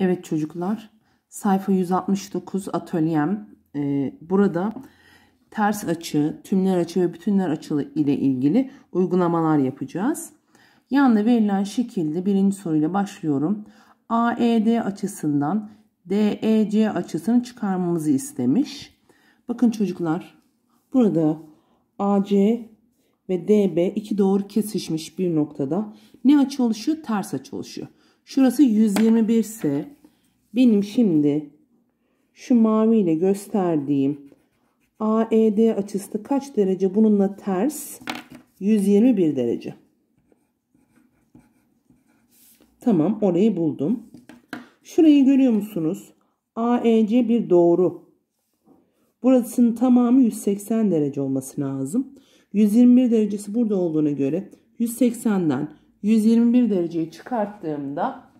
Evet çocuklar sayfa 169 atölyem ee, burada ters açı, tümler açı ve bütünler açı ile ilgili uygulamalar yapacağız. Yanda verilen şekilde birinci soruyla başlıyorum. AED açısından DEC açısını çıkarmamızı istemiş. Bakın çocuklar burada AC ve DB iki doğru kesişmiş bir noktada ne açı oluşuyor? Ters açı oluşuyor. Şurası 121 ise benim şimdi şu mavi ile gösterdiğim AED açısı kaç derece bununla ters? 121 derece. Tamam orayı buldum. Şurayı görüyor musunuz? AEC bir doğru. Burasının tamamı 180 derece olması lazım. 121 derecesi burada olduğuna göre 180'den 121 dereceyi çıkarttığımda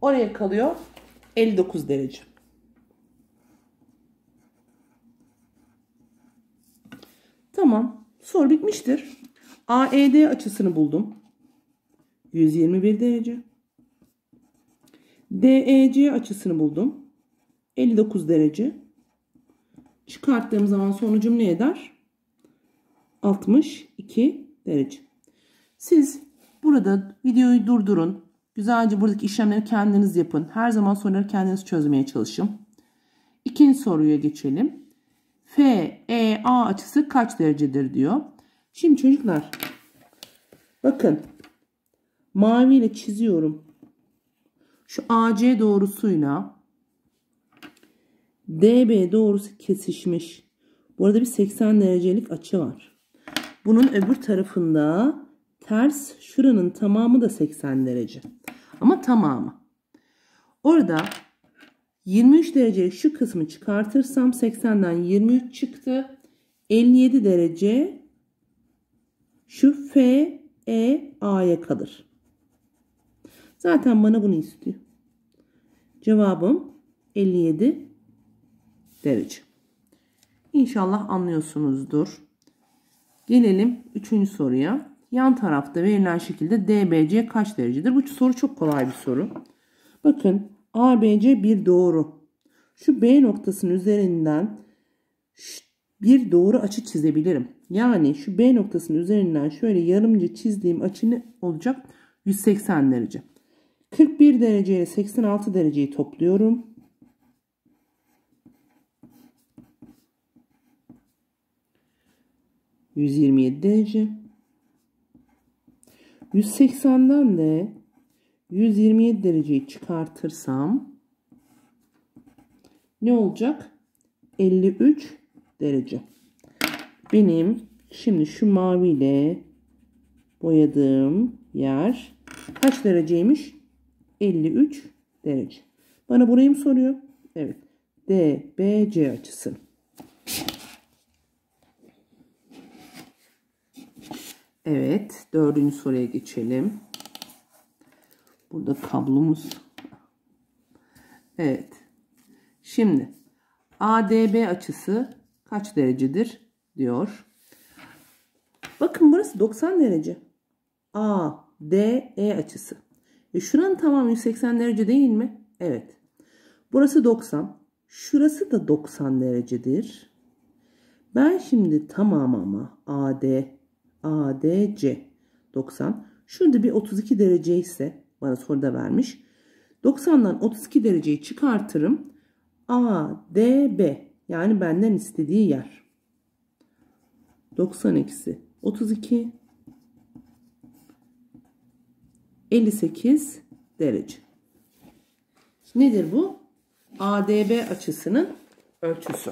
oraya kalıyor 59 derece. Tamam. Soru bitmiştir. AED açısını buldum. 121 derece. DEC açısını buldum. 59 derece. Çıkarttığım zaman sonucum ne eder? 62 derece. Siz Burada videoyu durdurun. Güzelce buradaki işlemleri kendiniz yapın. Her zaman soruları kendiniz çözmeye çalışın. İkinci soruya geçelim. F, E, A açısı kaç derecedir diyor. Şimdi çocuklar bakın mavi ile çiziyorum. Şu AC doğrusuyla DB doğrusu kesişmiş. Bu arada bir 80 derecelik açı var. Bunun öbür tarafında Ters şuranın tamamı da 80 derece. Ama tamamı. Orada 23 derece şu kısmı çıkartırsam 80'den 23 çıktı. 57 derece şu F, E, A'ya kalır. Zaten bana bunu istiyor. Cevabım 57 derece. İnşallah anlıyorsunuzdur. Gelelim 3. soruya yan tarafta verilen şekilde DBC kaç derecedir? Bu soru çok kolay bir soru. Bakın ABC bir doğru. Şu B noktasının üzerinden bir doğru açı çizebilirim. Yani şu B noktasının üzerinden şöyle yarımcı çizdiğim açı ne olacak? 180 derece. 41 derece ile 86 dereceyi topluyorum. ...127 derece... 180'den de 127 dereceyi çıkartırsam ne olacak? 53 derece. Benim şimdi şu maviyle boyadığım yer kaç dereceymiş? 53 derece. Bana burayı mı soruyor? Evet. DBC açısı. Evet. Dördüncü soruya geçelim. Burada kablomuz. Evet. Şimdi ADB açısı kaç derecedir diyor. Bakın burası 90 derece. A, D, E açısı. E şuranın tamamı 180 derece değil mi? Evet. Burası 90. Şurası da 90 derecedir. Ben şimdi tamam ama AD e ADC 90. Şurada bir 32 derece ise bana soruda vermiş. 90'dan 32 dereceyi çıkartırım. ADB yani benden istediği yer. 90 eksi 32 58 derece. nedir bu? ADB açısının ölçüsü.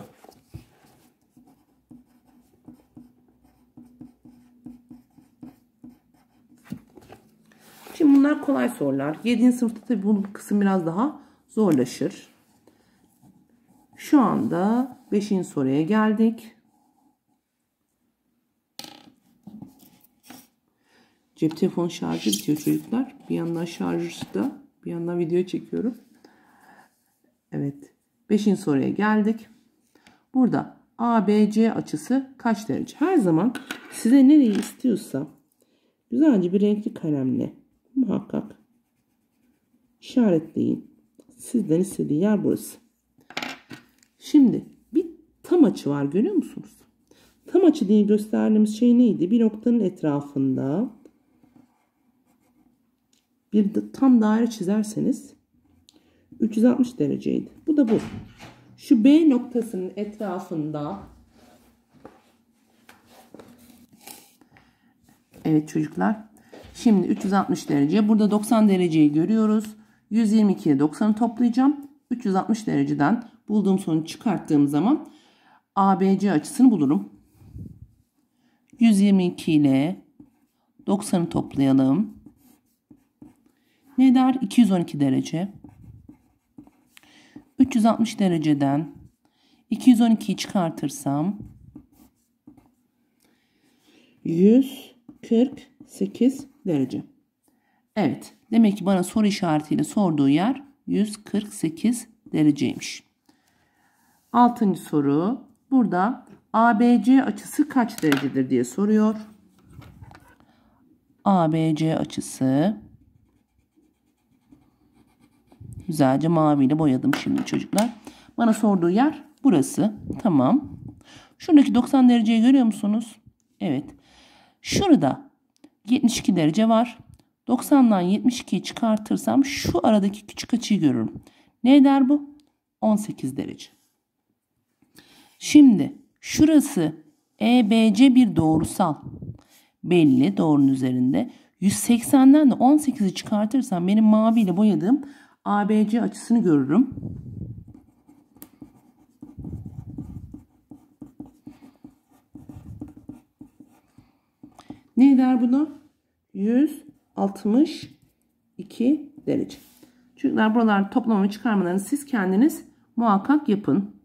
Bunlar kolay sorular. 7. sınıfta tabi bu kısım biraz daha zorlaşır. Şu anda 5. soruya geldik. Cep telefonu şarjı bitiyor çocuklar. Bir yandan şarjı da bir yandan video çekiyorum. Evet. 5. soruya geldik. Burada ABC açısı kaç derece? Her zaman size nereyi istiyorsa güzelce bir renkli kalemle muhakkak işaretleyin. Sizden istediği yer burası. Şimdi bir tam açı var görüyor musunuz? Tam açı diye gösterdiğimiz şey neydi? Bir noktanın etrafında bir tam daire çizerseniz 360 dereceydi. Bu da bu. Şu B noktasının etrafında Evet çocuklar Şimdi 360 derece. Burada 90 dereceyi görüyoruz. 122 ile 90'ı toplayacağım. 360 dereceden bulduğum sonucu çıkarttığım zaman ABC açısını bulurum. 122 ile 90'ı toplayalım. Ne der? 212 derece. 360 dereceden 212'yi çıkartırsam 140 8 derece. Evet demek ki bana soru işaretiyle sorduğu yer 148 dereceymiş. Altıncı soru burada ABC açısı kaç derecedir diye soruyor. ABC açısı güzelce maviyle boyadım şimdi çocuklar. Bana sorduğu yer burası. Tamam. Şuradaki 90 dereceyi görüyor musunuz? Evet. Şurada 72 derece var. 90'dan 72'yi çıkartırsam şu aradaki küçük açıyı görürüm. Ne eder bu? 18 derece. Şimdi şurası EBC bir doğrusal. Belli doğrunun üzerinde. 180'den de 18'i çıkartırsam benim maviyle boyadığım ABC açısını görürüm. Ne der bunu? 162 derece. Çocuklar buralar toplamı çıkarmalarını siz kendiniz muhakkak yapın.